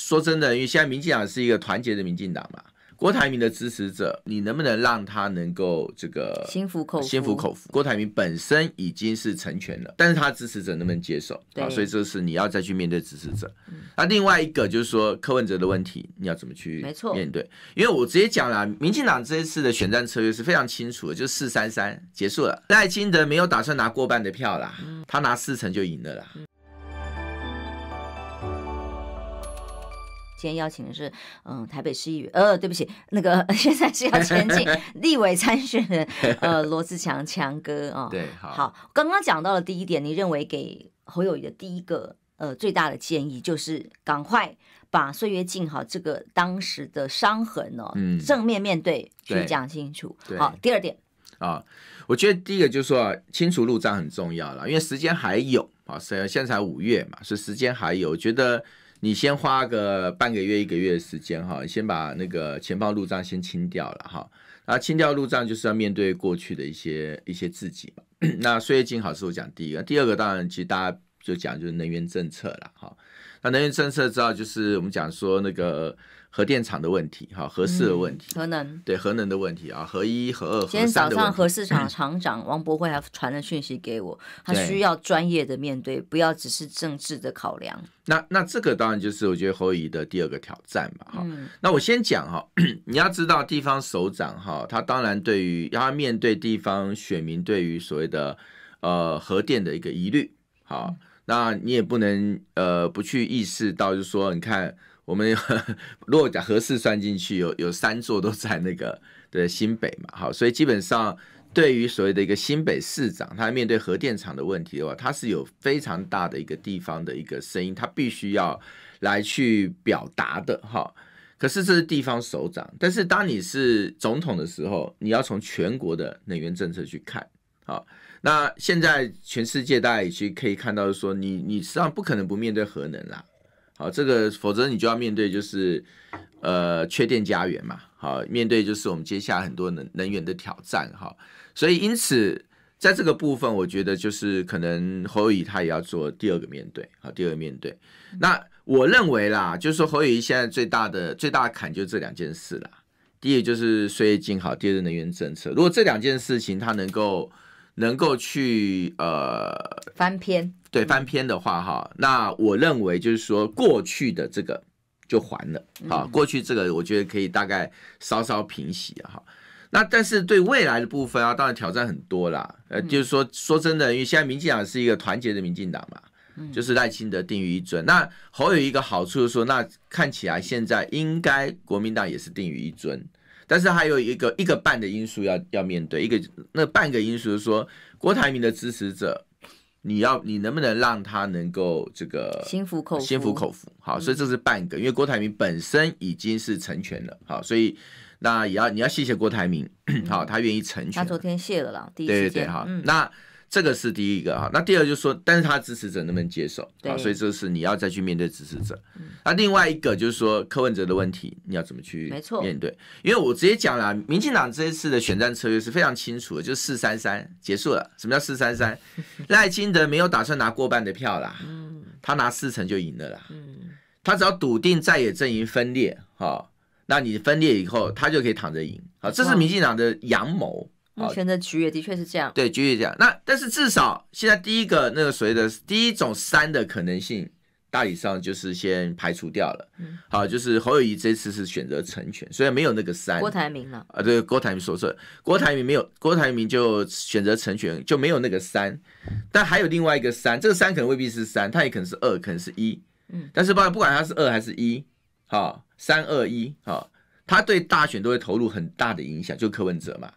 说真的，因为现在民进党是一个团结的民进党嘛，郭台铭的支持者，你能不能让他能够这个心服口服？心服口服。郭台铭本身已经是成全了，但是他支持者能不能接受啊？所以这是你要再去面对支持者。那另外一个就是说柯文哲的问题，你要怎么去？面对，因为我直接讲了，民进党这一次的选战策略是非常清楚的，就是四三三结束了，赖清德没有打算拿过半的票啦，他拿四成就赢了啦。今天邀请的是，嗯，台北市议员，呃，对不起，那个 现在是要前进 立委参选人，呃，罗志强强哥啊，对，好，刚刚讲到了第一点，你认为给侯友谊的第一个，呃，最大的建议就是赶快把岁月静好这个当时的伤痕哦，正面面对去讲清楚。好，第二点啊，我觉得第一个就是说清除路障很重要了，因为时间还有啊，现在才五月嘛，所以时间还有，觉得。你先花个半个月、一个月的时间，哈，先把那个前方路障先清掉了，哈。那清掉路障就是要面对过去的一些一些自己。那岁月静好是我讲第一个，第二个当然其实大家。就讲就是能源政策了哈，那能源政策知道就是我们讲说那个核电厂的问题哈，核四的问题，核能对核能的问题啊，核一、核二、核三今天早上核四厂 厂长王博辉还传了讯息给我，他需要专业的面对，不要只是政治的考量。那那这个当然就是我觉得侯乙的第二个挑战吧。嗯，那我先讲哈，你要知道地方首长哈，他当然对于他面对地方选民对于所谓的呃核电的一个疑虑，好。那你也不能呃不去意识到，就是说，你看我们 如果讲合适算进去，有有三座都在那个的新北嘛，好，所以基本上对于所谓的一个新北市长，他面对核电厂的问题的话，他是有非常大的一个地方的一个声音，他必须要来去表达的哈。可是这是地方首长，但是当你是总统的时候，你要从全国的能源政策去看。好，那现在全世界大家也实可以看到，说你你实际上不可能不面对核能啦。好，这个否则你就要面对就是，呃，缺电加园嘛。好，面对就是我们接下来很多能能源的挑战。哈。所以因此在这个部分，我觉得就是可能侯宇他也要做第二个面对，好，第二个面对。那我认为啦，就是侯宇现在最大的最大的坎就这两件事啦。第一就是税金好，第二是能源政策。如果这两件事情他能够。能够去呃翻篇，对翻篇的话哈，那我认为就是说过去的这个就还了，好，过去这个我觉得可以大概稍稍平息哈。那但是对未来的部分啊，当然挑战很多啦。呃，就是说说真的，因为现在民进党是一个团结的民进党嘛，就是赖清德定于一尊。那侯有一个好处说，那看起来现在应该国民党也是定于一尊。但是还有一个一个半的因素要要面对，一个那半个因素是说郭台铭的支持者，你要你能不能让他能够这个心服口服，心服口服。好，所以这是半个，因为郭台铭本身已经是成全了，好，所以那也要你要谢谢郭台铭，好，他愿意成全。他昨天谢了啦，第一对对对，好，那。这个是第一个哈，那第二就是说，但是他支持者能不能接受啊？所以这是你要再去面对支持者。那另外一个就是说柯文哲的问题，你要怎么去面对？因为我直接讲了，民进党这一次的选战策略是非常清楚的，就是四三三结束了。什么叫四三三？赖清德没有打算拿过半的票啦，他拿四成就赢了啦。他只要笃定在野阵营分裂哈，那你分裂以后他就可以躺着赢好，这是民进党的阳谋。目前的局也的确是这样，对，局是这样。那但是至少现在第一个那个所谓的第一种三的可能性，大体上就是先排除掉了。嗯、好，就是侯友谊这次是选择成全，虽然没有那个三，郭台铭了。啊，对，郭台铭说说，郭台铭没有，郭台铭就选择成全，就没有那个三。但还有另外一个三，这个三可能未必是三，他也可能是二，可能是一。嗯，但是不管不管他是二还是一，好三二一，好，他对大选都会投入很大的影响，就柯文哲嘛。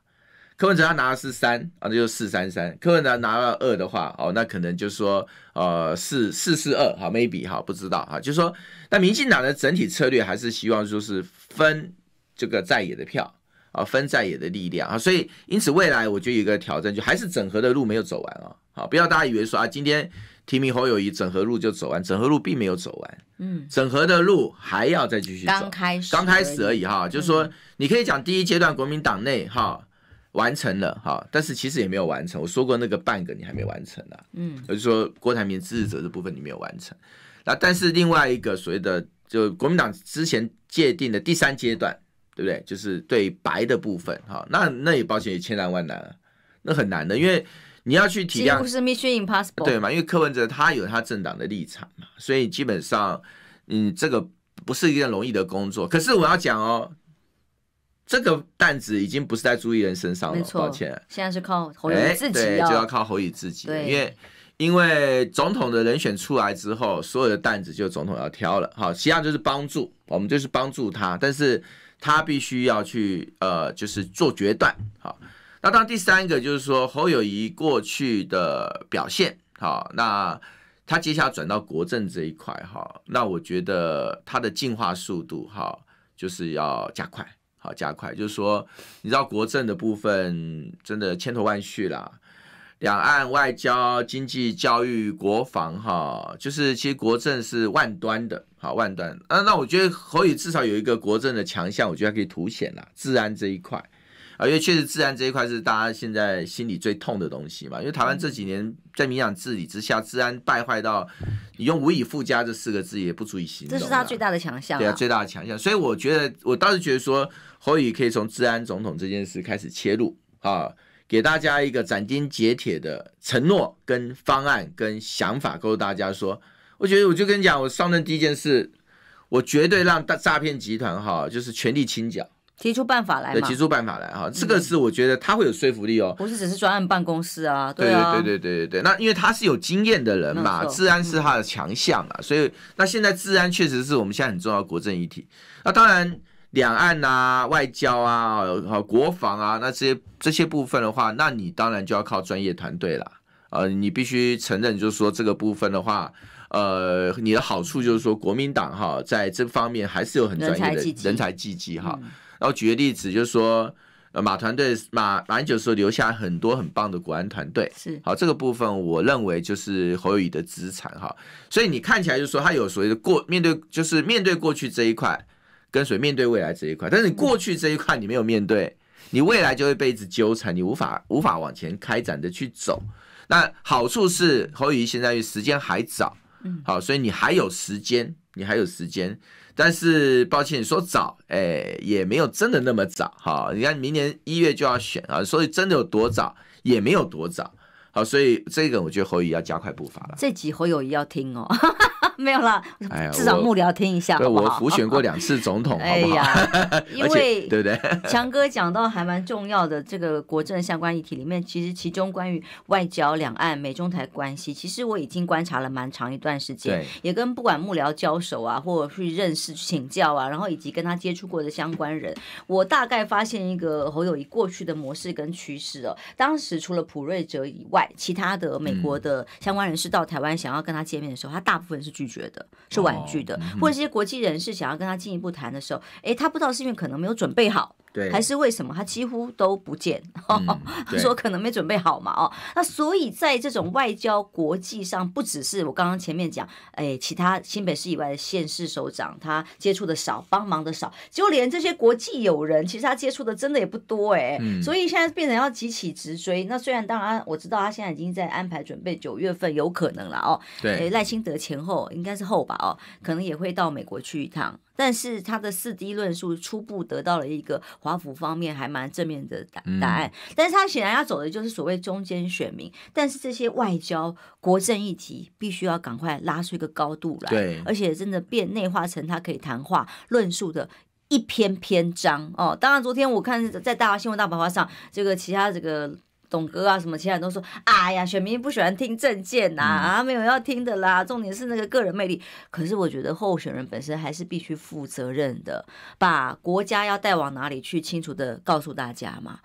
柯文哲他拿的是三啊，那就四三三。柯文哲拿了二的话，哦，那可能就说呃四四四二好 m a y b e 哈，不知道哈，就是说，那民进党的整体策略还是希望说是分这个在野的票啊，分在野的力量啊，所以因此未来我觉得一个挑战就还是整合的路没有走完啊，好，不要大家以为说啊，今天提名侯友谊整合路就走完，整合路并没有走完，嗯，整合的路还要再继续。刚开始，刚开始而已哈，就是说你可以讲第一阶段国民党内哈。完成了哈，但是其实也没有完成。我说过那个半个你还没完成呢，嗯，我就说郭台铭支持者这部分你没有完成。那但是另外一个所谓的就国民党之前界定的第三阶段，对不对？就是对白的部分哈，那那也抱歉，也千难万难了，那很难的，因为你要去体谅，不是 Mission Impossible 对嘛？因为柯文哲他有他政党的立场嘛，所以基本上嗯，这个不是一件容易的工作。可是我要讲哦。这个担子已经不是在朱义人身上了，抱歉。现在是靠侯友自己，就要靠侯友自己，因为因为总统的人选出来之后，所有的担子就总统要挑了。好，实际上就是帮助我们，就是帮助他，但是他必须要去呃，就是做决断。好，那当然第三个就是说侯友谊过去的表现，好，那他接下来转到国政这一块，哈，那我觉得他的进化速度，哈，就是要加快。好，加快就是说，你知道国政的部分真的千头万绪啦，两岸外交、经济、教育、国防，哈，就是其实国政是万端的，好万端。那那我觉得侯宇至少有一个国政的强项，我觉得可以凸显啦，治安这一块。而且确实，治安这一块是大家现在心里最痛的东西嘛。因为台湾这几年在民想治理之下，治安败坏到，你用“无以复加”这四个字也不足以形容。这是他最大的强项。对啊，最大的强项。所以我觉得，我倒是觉得说，侯宇可以从治安总统这件事开始切入啊，给大家一个斩钉截铁的承诺、跟方案、跟想法，告诉大家说，我觉得我就跟你讲，我上任第一件事，我绝对让大诈骗集团哈，就是全力清剿。提出办法来嘛？提出办法来哈，这个是我觉得他会有说服力哦。不是只是专案办公室啊，对啊，对对对对对那因为他是有经验的人嘛，治安是他的强项啊，所以那现在治安确实是我们现在很重要国政议题。那当然，两岸啊、外交啊、国防啊，那这些这些部分的话，那你当然就要靠专业团队了。呃，你必须承认，就是说这个部分的话，呃，你的好处就是说国民党哈，在这方面还是有很专业的人才济济哈。然后举个例子，就是说，马团队马马英九说留下很多很棒的国安团队，是好这个部分，我认为就是侯友义的资产哈。所以你看起来就是说他有所谓的过面对，就是面对过去这一块，跟随面对未来这一块。但是你过去这一块你没有面对，你未来就会被子纠缠，你无法无法往前开展的去走。那好处是侯友义现在于时间还早，嗯，好，所以你还有时间，你还有时间。但是抱歉，说早，哎，也没有真的那么早哈。你看明年一月就要选啊，所以真的有多早也没有多早。好，所以这个我觉得侯爷要加快步伐了。这集侯友谊要听哦。没有啦，至少幕僚听一下，好好？对，我辅选过 两次总统，好不好？因为 对不对？强哥讲到还蛮重要的，这个国政相关议题里面，其实其中关于外交、两岸、美中台关系，其实我已经观察了蛮长一段时间，也跟不管幕僚交手啊，或者去认识、请教啊，然后以及跟他接触过的相关人，我大概发现一个侯友宜过去的模式跟趋势哦。当时除了普瑞哲以外，其他的美国的相关人士到台湾想要跟他见面的时候，他大部分是拒。觉得是婉拒的，或者这些国际人士想要跟他进一步谈的时候，哎，他不知道是因为可能没有准备好。还是为什么他几乎都不见？他 说可能没准备好嘛？哦，那所以在这种外交国际上，不只是我刚刚前面讲，哎，其他新北市以外的县市首长他接触的少，帮忙的少，就连这些国际友人，其实他接触的真的也不多哎。所以现在变成要急起直追。那虽然当然我知道他现在已经在安排准备九月份有可能了哦。对，赖清德前后应该是后吧？哦，可能也会到美国去一趟。但是他的四 D 论述初步得到了一个华府方面还蛮正面的答答案，但是他显然要走的就是所谓中间选民，但是这些外交国政议题必须要赶快拉出一个高度来，而且真的变内化成他可以谈话论述的一篇篇章哦。当然，昨天我看在大家新闻大爆发上，这个其他这个。董哥啊，什么其他人都说，哎呀，选民不喜欢听政见呐，啊，没有要听的啦。重点是那个个人魅力，可是我觉得候选人本身还是必须负责任的，把国家要带往哪里去，清楚的告诉大家嘛。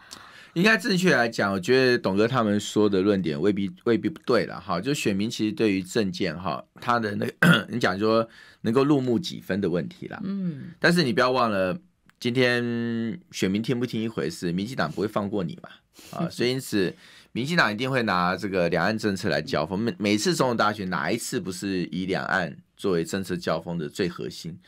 应该正确来讲，我觉得董哥他们说的论点未必未必不对了哈。就选民其实对于政见哈，他的那，你讲说能够入目几分的问题啦，嗯，但是你不要忘了。今天选民听不听一回事，民进党不会放过你嘛，啊，所以因此，民进党一定会拿这个两岸政策来交锋。每每次总统大选，哪一次不是以两岸作为政策交锋的最核心？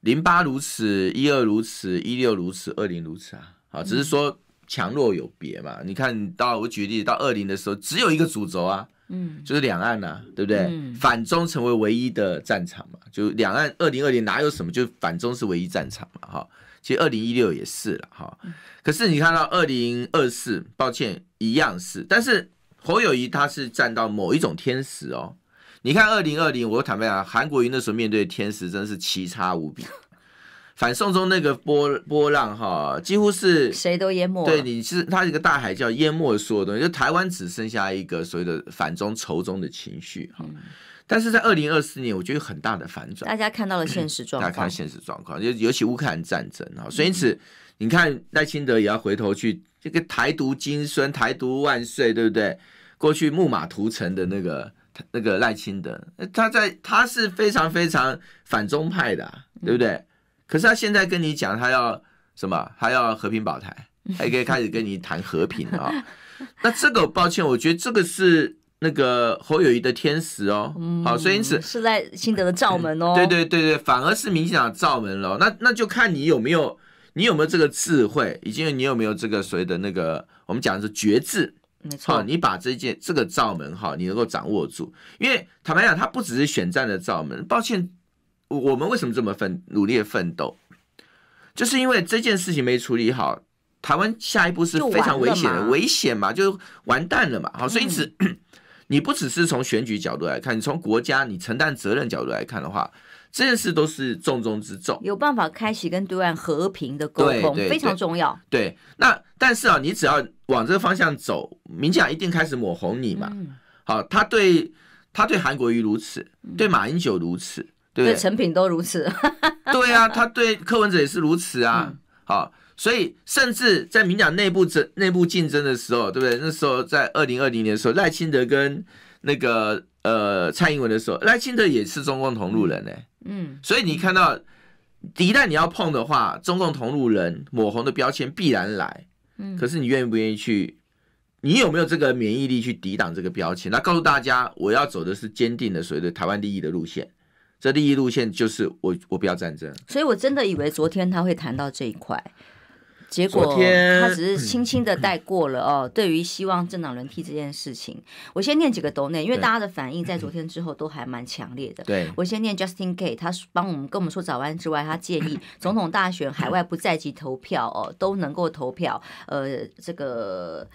零八如此，一二如此，一六如此，二零如此啊，好，只是说强弱有别嘛。你看到我举例到二零的时候，只有一个主轴啊，嗯，就是两岸呐，对不对？反中成为唯一的战场嘛，就两岸二零二零哪有什么，就反中是唯一战场嘛，哈。其实二零一六也是了哈，可是你看到二零二四，抱歉一样是，但是侯友谊他是站到某一种天时哦。你看二零二零，我坦白讲，韩国瑜那时候面对天时真是奇差无比。反送中那个波波浪哈，几乎是谁都淹没。对，你是它一个大海叫淹没所有东西，就台湾只剩下一个所谓的反中仇中的情绪哈。但是在二零二四年，我觉得有很大的反转。大家看到了现实状况。大家看现实状况，就尤其乌克兰战争哈，所以因此你看赖清德也要回头去这个“台独金孙、台独万岁”，对不对？过去木马屠城的那个那个赖清德，他在他是非常非常反中派的，对不对？可是他现在跟你讲，他要什么？他要和平保台，他可以开始跟你谈和平啊。那这个，抱歉，我觉得这个是那个侯友谊的天使哦。好，所以因此是在新德的罩门哦。对对对对，反而是民进党罩门了。那那就看你有没有，你有没有这个智慧，以及你有没有这个所谓的那个我们讲的是觉志。没错，你把这件这个罩门哈，你能够掌握住。因为坦白讲，他不只是选战的罩门，抱歉。我们为什么这么奋努力奋斗？就是因为这件事情没处理好，台湾下一步是非常危险的，危险嘛，就是完蛋了嘛。好，所以只、此，你不只是从选举角度来看，你从国家你承担责任角度来看的话，这件事都是重中之重。有办法开启跟对岸和平的沟通，非常重要。对，那但是啊，你只要往这个方向走，民进党一定开始抹红你嘛。好，他对他对韩国瑜如此，对马英九如此。对成品都如此，对啊，他对柯文哲也是如此啊。好，所以甚至在民调内部争内部竞争的时候，对不对？那时候在二零二零年的时候，赖清德跟那个呃蔡英文的时候，赖清德也是中共同路人呢。嗯，所以你看到一旦你要碰的话，中共同路人抹红的标签必然来。嗯，可是你愿意不愿意去？你有没有这个免疫力去抵挡这个标签？那告诉大家，我要走的是坚定的所谓的台湾利益的路线。这利益路线就是我，我不要战争，所以我真的以为昨天他会谈到这一块，结果他只是轻轻的带过了哦。对于希望政党轮替这件事情，我先念几个 d o 内，因为大家的反应在昨天之后都还蛮强烈的。对，我先念 Justin K，他帮我们跟我们说早安之外，他建议 总统大选海外不在籍投票哦都能够投票。呃，这个。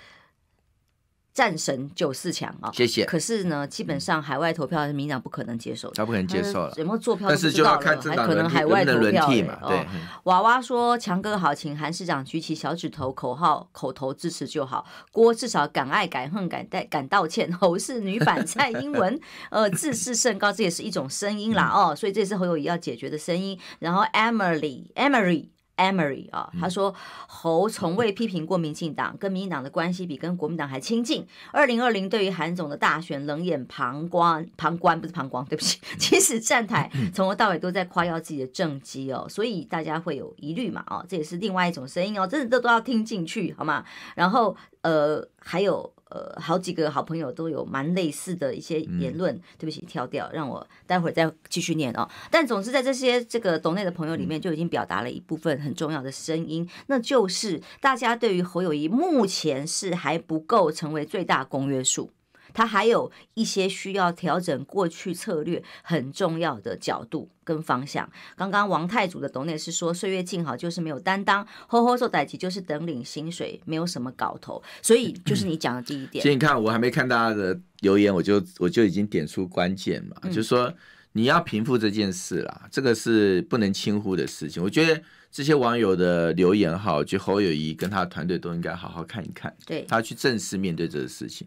战神九四强啊，谢谢。可是呢，基本上海外投票是民党不可能接受的，他不可能接受了。有没有坐票？但是就要看政党能海外的轮替嘛。对，娃娃说强哥好，请韩市长举起小指头，口号口头支持就好。郭至少敢爱敢恨敢带敢道歉，侯是女版蔡英文，呃，自视甚高，这也是一种声音啦哦。所以这是侯友宜要解决的声音。然后 Emily，Emily。Emery 啊，他说侯从未批评过民进党，跟民进党的关系比跟国民党还亲近。二零二零对于韩总的大选冷眼旁观，旁观不是旁观，对不起，其 实站台从头到尾都在夸耀自己的政绩哦，所以大家会有疑虑嘛，哦，这也是另外一种声音哦，真的都都要听进去好吗？然后。呃，还有呃，好几个好朋友都有蛮类似的一些言论，对不起，挑掉，让我待会儿再继续念哦。但总是在这些这个懂内的朋友里面，就已经表达了一部分很重要的声音，那就是大家对于侯友谊目前是还不够成为最大公约数。他还有一些需要调整过去策略很重要的角度跟方向。刚刚王太祖的董女是说：“岁月静好就是没有担当，呵呵做代企就是等领薪水，没有什么搞头。”所以就是你讲的第一点。你看我还没看大家的留言，我就我就已经点出关键嘛，就是说你要平复这件事啦，这个是不能轻忽的事情。我觉得。这些网友的留言哈，我觉得侯友谊跟他团队都应该好好看一看，对，他去正式面对这个事情。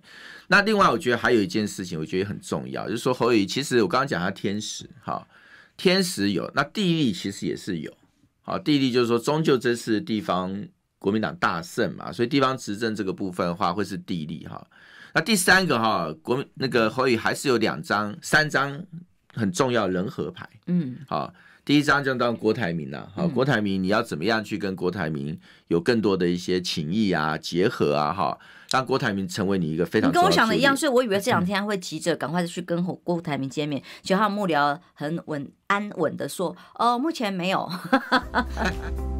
那另外，我觉得还有一件事情，我觉得很重要，就是说侯友谊其实我刚刚讲他天时哈，天时有，那地利其实也是有，好，地利就是说终究这是地方国民党大胜嘛，所以地方执政这个部分的话会是地利哈。那第三个哈，国民那个侯友还是有两张、三张很重要人和牌，嗯，好。第一张就当郭台铭了，啊，郭台铭，你要怎么样去跟郭台铭有更多的一些情谊啊，结合啊，哈，让郭台铭成为你一个非常。你跟我想的一样，所以我以为这两天会急着赶快去跟郭台铭见面，结果他幕僚很稳安稳的说，哦，目前没有。